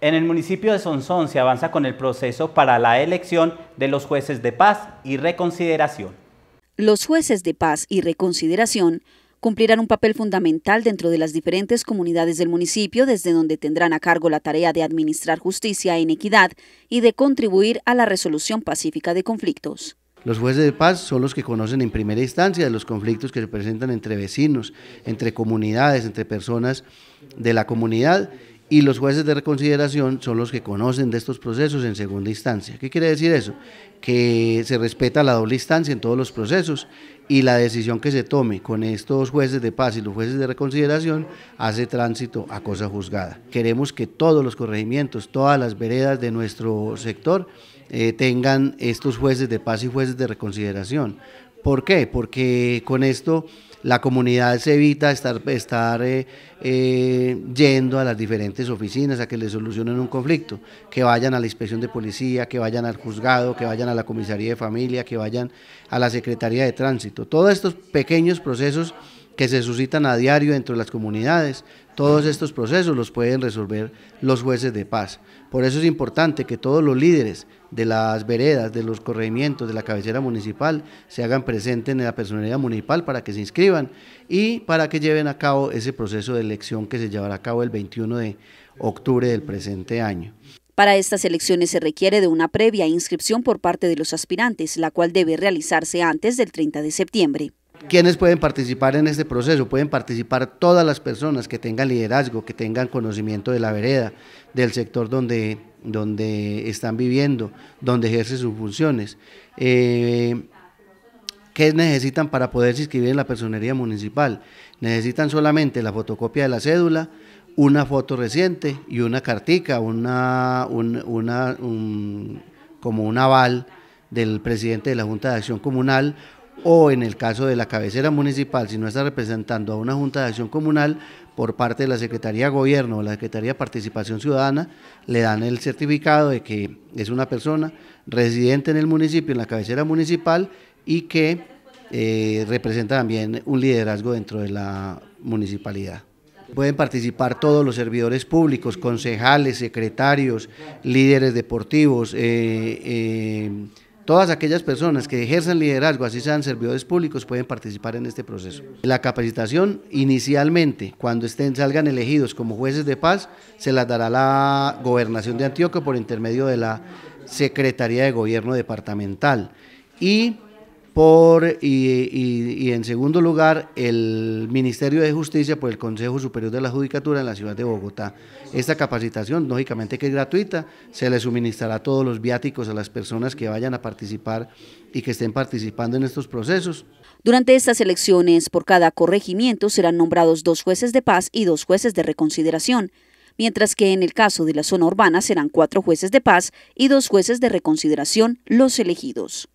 En el municipio de Sonsón se avanza con el proceso para la elección de los jueces de paz y reconsideración. Los jueces de paz y reconsideración cumplirán un papel fundamental dentro de las diferentes comunidades del municipio, desde donde tendrán a cargo la tarea de administrar justicia e equidad y de contribuir a la resolución pacífica de conflictos. Los jueces de paz son los que conocen en primera instancia de los conflictos que se presentan entre vecinos, entre comunidades, entre personas de la comunidad y los jueces de reconsideración son los que conocen de estos procesos en segunda instancia. ¿Qué quiere decir eso? Que se respeta la doble instancia en todos los procesos y la decisión que se tome con estos jueces de paz y los jueces de reconsideración hace tránsito a cosa juzgada. Queremos que todos los corregimientos, todas las veredas de nuestro sector eh, tengan estos jueces de paz y jueces de reconsideración. ¿Por qué? Porque con esto la comunidad se evita estar, estar eh, eh, yendo a las diferentes oficinas a que le solucionen un conflicto, que vayan a la inspección de policía, que vayan al juzgado, que vayan a la comisaría de familia, que vayan a la Secretaría de Tránsito. Todos estos pequeños procesos que se suscitan a diario de las comunidades, todos estos procesos los pueden resolver los jueces de paz. Por eso es importante que todos los líderes de las veredas, de los corregimientos, de la cabecera municipal, se hagan presentes en la personalidad municipal para que se inscriban y para que lleven a cabo ese proceso de elección que se llevará a cabo el 21 de octubre del presente año. Para estas elecciones se requiere de una previa inscripción por parte de los aspirantes, la cual debe realizarse antes del 30 de septiembre. ¿Quiénes pueden participar en este proceso? Pueden participar todas las personas que tengan liderazgo, que tengan conocimiento de la vereda, del sector donde, donde están viviendo, donde ejercen sus funciones. Eh, ¿Qué necesitan para poderse inscribir en la personería municipal? Necesitan solamente la fotocopia de la cédula, una foto reciente y una cartica, una, una como un aval del presidente de la Junta de Acción Comunal o en el caso de la cabecera municipal, si no está representando a una Junta de Acción Comunal por parte de la Secretaría de Gobierno o la Secretaría de Participación Ciudadana, le dan el certificado de que es una persona residente en el municipio, en la cabecera municipal y que eh, representa también un liderazgo dentro de la municipalidad. Pueden participar todos los servidores públicos, concejales, secretarios, líderes deportivos, eh, eh, todas aquellas personas que ejercen liderazgo, así sean servidores públicos, pueden participar en este proceso. La capacitación inicialmente, cuando estén, salgan elegidos como jueces de paz, se las dará la Gobernación de Antioquia por intermedio de la Secretaría de Gobierno Departamental. Y y, en segundo lugar, el Ministerio de Justicia por el Consejo Superior de la Judicatura en la ciudad de Bogotá. Esta capacitación, lógicamente que es gratuita, se le suministrará todos los viáticos a las personas que vayan a participar y que estén participando en estos procesos. Durante estas elecciones, por cada corregimiento serán nombrados dos jueces de paz y dos jueces de reconsideración, mientras que en el caso de la zona urbana serán cuatro jueces de paz y dos jueces de reconsideración los elegidos.